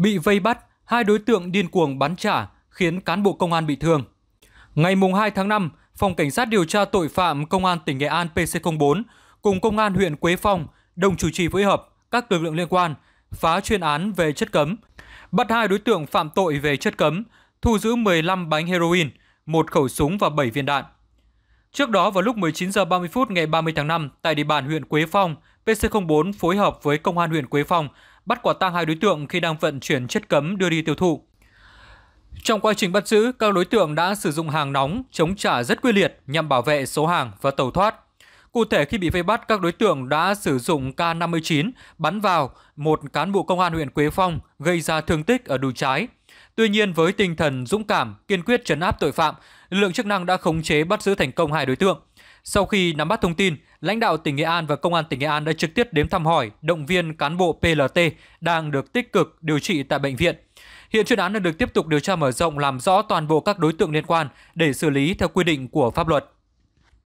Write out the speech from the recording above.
Bị vây bắt, hai đối tượng điên cuồng bắn trả khiến cán bộ công an bị thương. Ngày 2 tháng 5, Phòng Cảnh sát điều tra tội phạm Công an tỉnh Nghệ An PC04 cùng Công an huyện Quế Phong đồng chủ trì phối hợp các lực lượng liên quan phá chuyên án về chất cấm, bắt hai đối tượng phạm tội về chất cấm, thu giữ 15 bánh heroin, một khẩu súng và 7 viên đạn. Trước đó vào lúc 19 giờ 30 phút ngày 30 tháng 5 tại địa bàn huyện Quế Phong, PC04 phối hợp với công an huyện Quế Phong bắt quả tang hai đối tượng khi đang vận chuyển chất cấm đưa đi tiêu thụ. Trong quá trình bắt giữ, các đối tượng đã sử dụng hàng nóng chống trả rất quyết liệt nhằm bảo vệ số hàng và tẩu thoát. Cụ thể khi bị vây bắt, các đối tượng đã sử dụng K59 bắn vào một cán bộ công an huyện Quế Phong gây ra thương tích ở đùi trái. Tuy nhiên với tinh thần dũng cảm, kiên quyết trấn áp tội phạm, lực lượng chức năng đã khống chế bắt giữ thành công hai đối tượng. Sau khi nắm bắt thông tin, lãnh đạo tỉnh Nghệ An và công an tỉnh Nghệ An đã trực tiếp đến thăm hỏi, động viên cán bộ PLT đang được tích cực điều trị tại bệnh viện. Hiện chuyên án đang được tiếp tục điều tra mở rộng làm rõ toàn bộ các đối tượng liên quan để xử lý theo quy định của pháp luật.